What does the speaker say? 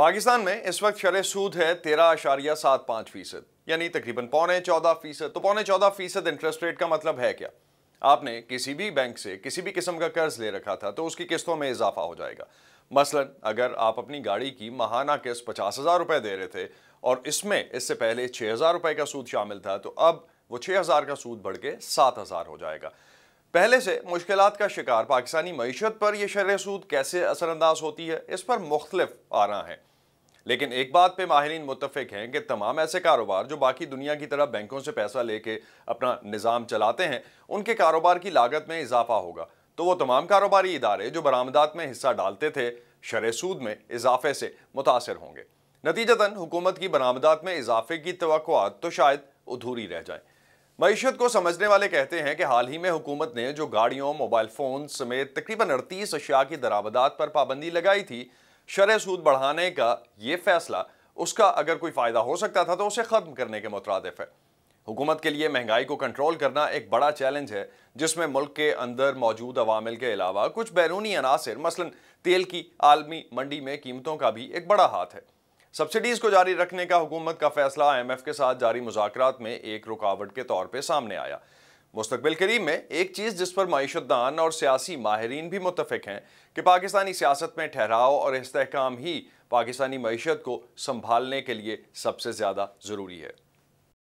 پاکستان میں اس وقت شرح سود ہے تیرہ اشاریہ سات پانچ فیصد یعنی تقریباً پونے چودہ فیصد تو پونے چودہ فیصد انٹرسٹ ریٹ کا مطلب ہے کیا آپ نے کسی بھی بینک سے کسی بھی قسم کا قرض لے رکھا تھا تو اس کی قسطوں میں اضافہ ہو جائے گا مثلا اگر آپ اپنی گاڑی کی ماہانہ قسط پچاس ہزار روپے دے رہے تھے اور اس میں اس سے پہلے چھ ہزار روپے کا سود شامل تھا تو اب وہ چھ ہزار کا سود بڑھ کے سات ہزار ہو جائے گا پہلے سے مشکلات کا شکار پاکستانی معیشت پر یہ شرح سود کیسے اثر انداز ہوتی ہے اس پر مختلف آرہ ہیں لیکن ایک بات پہ ماہرین متفق ہیں کہ تمام ایسے کاروبار جو باقی دنیا کی طرح بینکوں سے پیسہ لے کے اپنا نظام چلاتے ہیں ان کے کاروبار کی لاگت میں اضافہ ہوگا تو وہ تمام کاروباری ادارے جو برآمدات میں حصہ ڈالتے تھے شرع سود میں اضافے سے متاثر ہوں گے نتیجتاً حکومت کی برآمدات میں اضافے کی توقعات تو شاید ادھوری رہ جائیں معیشت کو سمجھنے والے کہتے ہیں کہ حال ہی میں حکومت نے جو گاڑیوں موبائل فون سمیت تقریباً اڑتیس اشیاء کی درآمدات پر پابندی لگائی تھی شرح سود بڑھانے کا یہ فیصلہ اس کا اگر کوئی فائدہ ہو سکتا تھا تو اسے ختم کرنے کے مترادف ہے حکومت کے لیے مہنگائی کو کنٹرول کرنا ایک بڑا چیلنج ہے جس میں ملک کے اندر موجود عوامل کے علاوہ کچھ بیرونی عناصر مثلا تیل کی عالمی منڈی میں قیمتوں کا بھی ایک بڑا ہاتھ ہے سبسڈیز کو جاری رکھنے کا حکومت کا فیصلہ آئی ایم ایف کے ساتھ جاری مذاکرات میں ایک رکاوٹ کے طور پہ سامنے آیا مستقبل کریم میں ایک چیز جس پر معیشت دان اور سیاسی ماہرین بھی متفق ہیں کہ پاکستانی سیاست میں ٹھہراؤ اور استحکام ہی پاکستانی معیشت کو سنبھالنے کے لیے سب سے زیادہ ضروری ہے